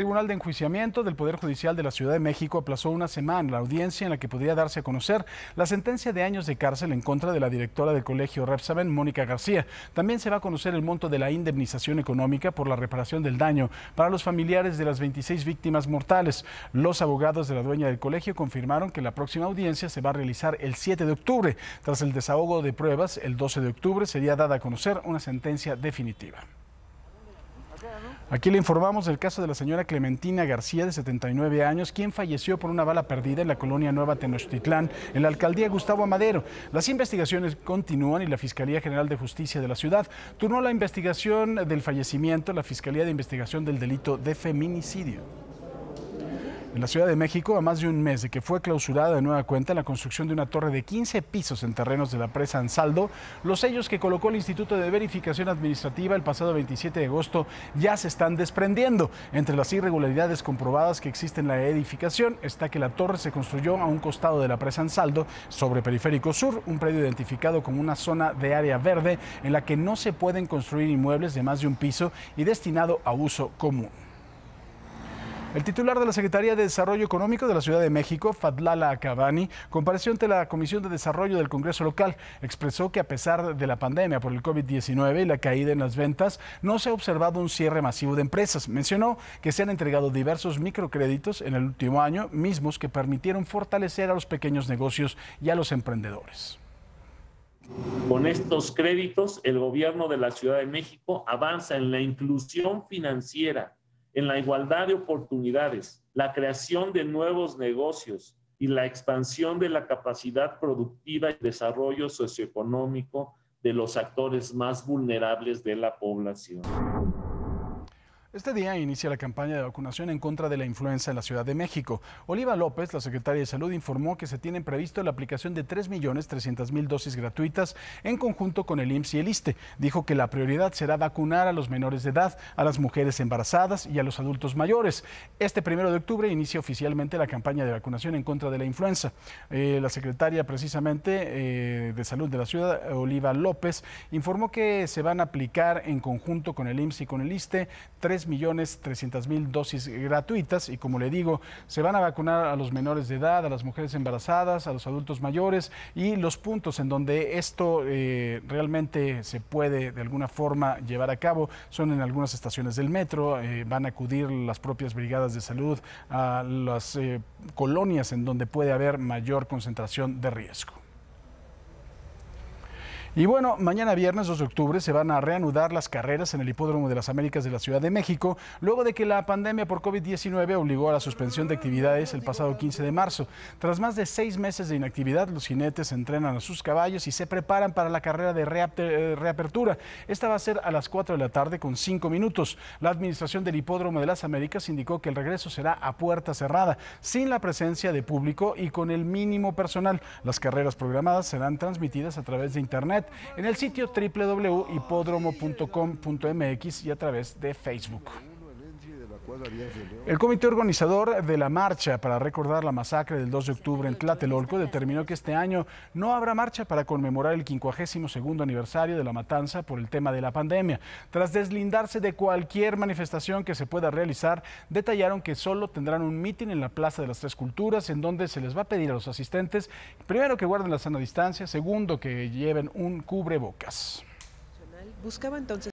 Tribunal de Enjuiciamiento del Poder Judicial de la Ciudad de México aplazó una semana la audiencia en la que podría darse a conocer la sentencia de años de cárcel en contra de la directora del colegio Repsamen, Mónica García. También se va a conocer el monto de la indemnización económica por la reparación del daño para los familiares de las 26 víctimas mortales. Los abogados de la dueña del colegio confirmaron que la próxima audiencia se va a realizar el 7 de octubre. Tras el desahogo de pruebas, el 12 de octubre sería dada a conocer una sentencia definitiva. Aquí le informamos del caso de la señora Clementina García, de 79 años, quien falleció por una bala perdida en la colonia Nueva Tenochtitlán, en la alcaldía Gustavo Amadero. Las investigaciones continúan y la Fiscalía General de Justicia de la ciudad turnó la investigación del fallecimiento a la Fiscalía de Investigación del Delito de Feminicidio. En la Ciudad de México, a más de un mes de que fue clausurada de nueva cuenta la construcción de una torre de 15 pisos en terrenos de la presa Ansaldo, los sellos que colocó el Instituto de Verificación Administrativa el pasado 27 de agosto ya se están desprendiendo. Entre las irregularidades comprobadas que existen en la edificación está que la torre se construyó a un costado de la presa Ansaldo, sobre Periférico Sur, un predio identificado como una zona de área verde en la que no se pueden construir inmuebles de más de un piso y destinado a uso común. El titular de la Secretaría de Desarrollo Económico de la Ciudad de México, Fadlala Akabani, compareció ante la Comisión de Desarrollo del Congreso local. Expresó que a pesar de la pandemia por el COVID-19 y la caída en las ventas, no se ha observado un cierre masivo de empresas. Mencionó que se han entregado diversos microcréditos en el último año, mismos que permitieron fortalecer a los pequeños negocios y a los emprendedores. Con estos créditos, el gobierno de la Ciudad de México avanza en la inclusión financiera en la igualdad de oportunidades, la creación de nuevos negocios y la expansión de la capacidad productiva y desarrollo socioeconómico de los actores más vulnerables de la población. Este día inicia la campaña de vacunación en contra de la influenza en la Ciudad de México. Oliva López, la secretaria de Salud, informó que se tiene previsto la aplicación de 3.300.000 dosis gratuitas en conjunto con el IMSS y el ISTE. Dijo que la prioridad será vacunar a los menores de edad, a las mujeres embarazadas y a los adultos mayores. Este primero de octubre inicia oficialmente la campaña de vacunación en contra de la influenza. Eh, la secretaria, precisamente, eh, de Salud de la Ciudad, Oliva López, informó que se van a aplicar en conjunto con el IMSS y con el ISTE tres millones mil dosis gratuitas y como le digo, se van a vacunar a los menores de edad, a las mujeres embarazadas, a los adultos mayores y los puntos en donde esto eh, realmente se puede de alguna forma llevar a cabo son en algunas estaciones del metro, eh, van a acudir las propias brigadas de salud a las eh, colonias en donde puede haber mayor concentración de riesgo. Y bueno, mañana viernes 2 de octubre se van a reanudar las carreras en el Hipódromo de las Américas de la Ciudad de México, luego de que la pandemia por COVID-19 obligó a la suspensión de actividades el pasado 15 de marzo. Tras más de seis meses de inactividad, los jinetes entrenan a sus caballos y se preparan para la carrera de eh, reapertura. Esta va a ser a las 4 de la tarde con 5 minutos. La administración del Hipódromo de las Américas indicó que el regreso será a puerta cerrada, sin la presencia de público y con el mínimo personal. Las carreras programadas serán transmitidas a través de Internet en el sitio www.hipódromo.com.mx y a través de Facebook. El comité organizador de la marcha para recordar la masacre del 2 de octubre en Tlatelolco determinó que este año no habrá marcha para conmemorar el 52 aniversario de la matanza por el tema de la pandemia. Tras deslindarse de cualquier manifestación que se pueda realizar, detallaron que solo tendrán un mitin en la Plaza de las Tres Culturas, en donde se les va a pedir a los asistentes, primero, que guarden la sana distancia, segundo, que lleven un cubrebocas. Buscaba entonces